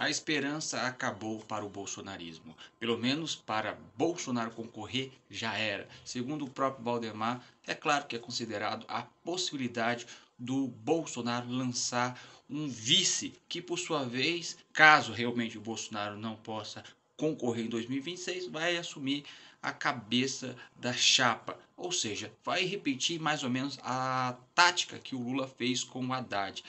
A esperança acabou para o bolsonarismo. Pelo menos para Bolsonaro concorrer, já era. Segundo o próprio Valdemar, é claro que é considerado a possibilidade do Bolsonaro lançar um vice, que por sua vez, caso realmente o Bolsonaro não possa concorrer em 2026, vai assumir a cabeça da chapa. Ou seja, vai repetir mais ou menos a tática que o Lula fez com o Haddad.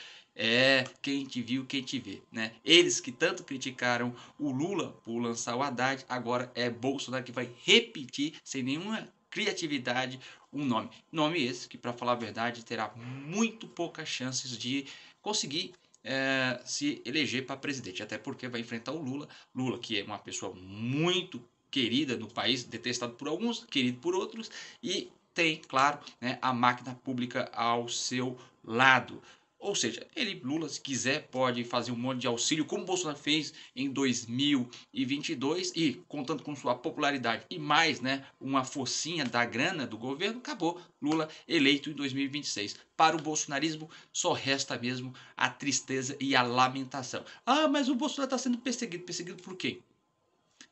É, quem te viu, quem te vê, né? Eles que tanto criticaram o Lula por lançar o Haddad, agora é Bolsonaro que vai repetir sem nenhuma criatividade um nome. Nome esse que, para falar a verdade, terá muito poucas chances de conseguir é, se eleger para presidente, até porque vai enfrentar o Lula. Lula, que é uma pessoa muito querida no país, detestado por alguns, querido por outros, e tem, claro, né, a máquina pública ao seu lado. Ou seja, ele, Lula, se quiser, pode fazer um monte de auxílio, como Bolsonaro fez em 2022, e contando com sua popularidade e mais, né, uma focinha da grana do governo, acabou Lula eleito em 2026. Para o bolsonarismo, só resta mesmo a tristeza e a lamentação. Ah, mas o Bolsonaro está sendo perseguido. Perseguido por quem?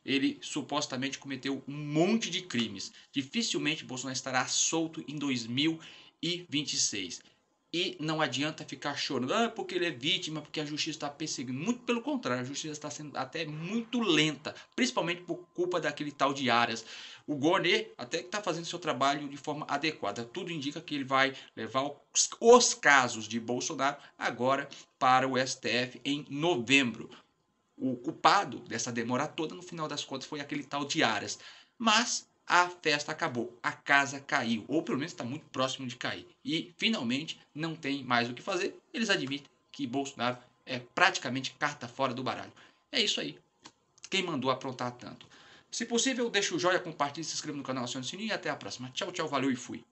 ele supostamente cometeu um monte de crimes. Dificilmente Bolsonaro estará solto em 2026. E não adianta ficar chorando, ah, porque ele é vítima, porque a justiça está perseguindo. Muito pelo contrário, a justiça está sendo até muito lenta, principalmente por culpa daquele tal de Arias. O Gornet até que está fazendo seu trabalho de forma adequada. Tudo indica que ele vai levar os casos de Bolsonaro agora para o STF em novembro. O culpado dessa demora toda, no final das contas, foi aquele tal de Arias. Mas a festa acabou, a casa caiu, ou pelo menos está muito próximo de cair. E finalmente não tem mais o que fazer, eles admitem que Bolsonaro é praticamente carta fora do baralho. É isso aí. Quem mandou aprontar tanto? Se possível, deixa o joia, compartilhe, se inscreva no canal, acione o sininho e até a próxima. Tchau, tchau, valeu e fui.